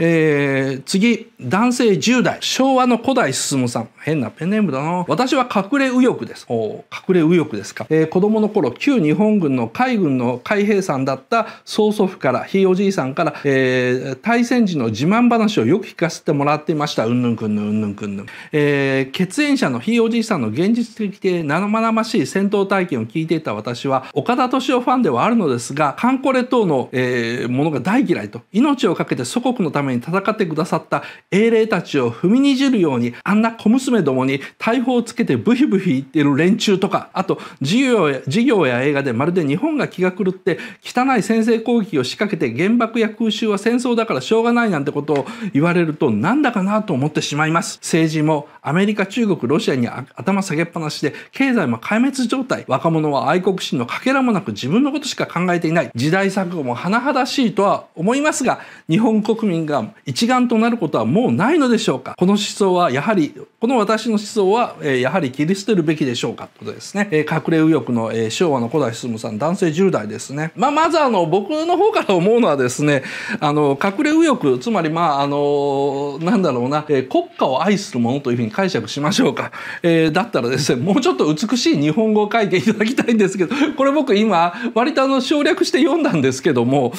えー、次、男性10代、昭和の古代進さん。変なペンネームだな。私は隠れ右翼です。お隠れ右翼ですか。えー、子供の頃、旧日本軍の海軍の海兵さんだった曽祖父から、ひいおじいさんから、えー、対戦時の自慢話をよく聞かせてもらっていました。うんぬんくんぬん、うんぬんくんぬん。えー、血縁者のひいおじいさんの現実的で生々しい戦闘体験を聞いていた私は、岡田敏夫ファンではあるのですが、カンコレ等の、えー、ものが大嫌いと、命をかけて祖国のためめに戦ってくださった英霊たちを踏みにじるようにあんな小娘どもに大砲をつけてブヒブヒ言ってる連中とかあと授業や授業や映画でまるで日本が気が狂って汚い先制攻撃を仕掛けて原爆や空襲は戦争だからしょうがないなんてことを言われるとなんだかなと思ってしまいます政治もアメリカ中国ロシアに頭下げっぱなしで経済も壊滅状態若者は愛国心のかけらもなく自分のことしか考えていない時代錯誤も甚だしいとは思いますが日本国民が一丸となることはもうないのでしょうかこの思想はやはり、この私の思想は、えやはり切り捨てるべきでしょうかとですね。え隠れ右翼の、え昭和の古代進さん、男性10代ですね。まあ、まずあの、僕の方から思うのはですね、あの、隠れ右翼、つまりまあ、あの、なんだろうな、え国家を愛するものというふうに解釈しましょうか。えー、だったらですね、もうちょっと美しい日本語を書いていただきたいんですけど、これ僕今、割とあの、省略して読んだんですけども、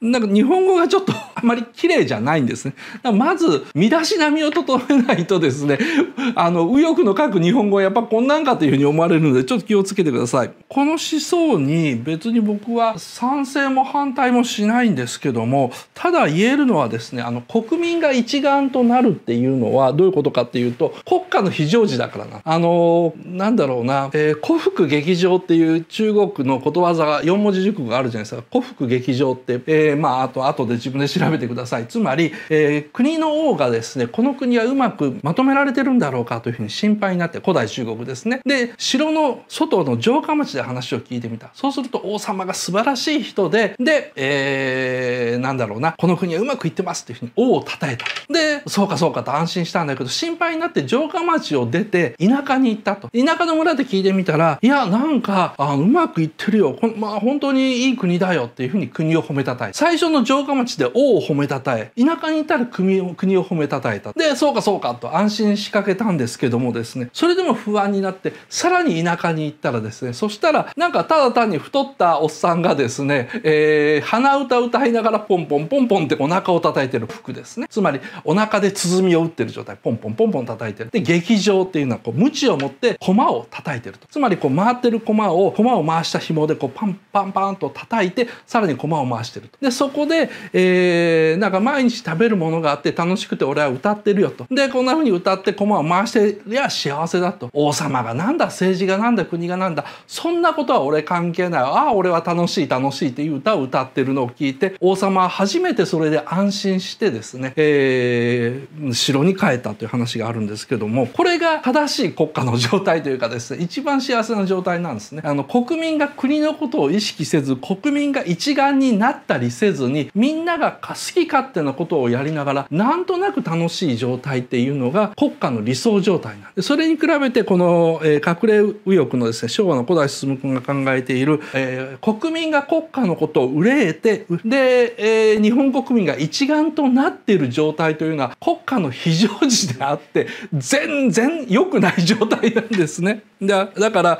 なんか日本語がちょっとあまり綺麗じゃないんですね。まず身だしなみを整えないとですね あの右翼の書く日本語はやっぱこんなんかというふうに思われるのでちょっと気をつけてください。この思想に別に僕は賛成も反対もしないんですけどもただ言えるのはですねあの国民が一丸となるっていうのはどういうことかっていうと国家の非常時だからな。あのなんだろうな、えー、古福劇場っていう中国のことわざが4文字熟語があるじゃないですか。古福劇場って、えー、まああと後で自分で調べてください。つまり、えー、国の王がですねこの国はうまくまとめられてるんだろうかというふうに心配になって古代中国ですねで城の外の城下町で話を聞いてみたそうすると王様が素晴らしい人でで、えー、なんだろうなこの国はうまくいってますというふうに王を称えたでそうかそうかと安心したんだけど心配になって城下町を出て田舎に行ったと田舎の村で聞いてみたらいやなんかあうまくいってるよこ、まあ、本当にいい国だよっていうふうに国を褒めたたえ最初の城下町で王を褒めたたえで田舎にいたら国を国を褒めたたえたでそうかそうかと安心しかけたんですけどもですねそれでも不安になってさらに田舎に行ったらですねそしたらなんかただ単に太ったおっさんがですね、えー、鼻歌歌いながらポンポンポンポンってお腹を叩いてる服ですねつまりお腹で鼓を打ってる状態ポンポンポンポン叩いてるで劇場っていうのはこう鞭を持って駒を叩いてるとつまりこう回ってる駒を駒を回した紐でこうパンパンパンと叩いてさらに駒を回してるとでそこで、えー、なんか前毎日食べるものがあって楽しくて俺は歌ってるよと。で、こんな風に歌って駒を回してりゃ幸せだと。王様がなんだ、政治がなんだ、国がなんだ。そんなことは俺関係ない。ああ、俺は楽しい楽しいっていう歌を歌ってるのを聞いて、王様は初めてそれで安心してですね、えー、城に帰ったという話があるんですけども、これが正しい国家の状態というかですね、一番幸せな状態なんですね。あの、国民が国のことを意識せず、国民が一丸になったりせずに、みんなが好き勝手なことをやりながらなんとなく楽しい状態っていうのが国家の理想状態なんでそれに比べてこの、えー、隠れ右翼のですね昭和の古代進君が考えている、えー、国民が国家のことを憂えてで、えー、日本国民が一丸となっている状態というのは国家の非常時であって全然良くない状態なんですね。だから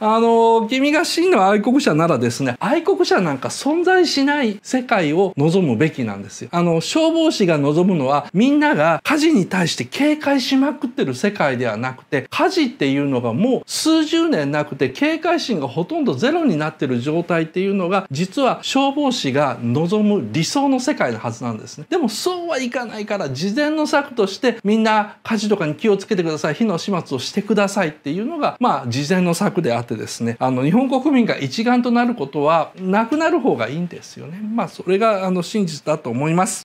あの君が真の愛国者ならですね愛国者なんか存在しない世界を望むべきなんですよあの消防士が望むのはみんなが火事に対して警戒しまくってる世界ではなくて火事っていうのがもう数十年なくて警戒心がほとんどゼロになってる状態っていうのが実は消防士が望む理想の世界のはずなんですねでもそうはいかないから事前の策としてみんな火事とかに気をつけてください火の始末をしてくださいっていうのがまあ事前の策であってってですねあの日本国民が一丸となることはなくなる方がいいんですよね。まあ、それがあの真実だと思います。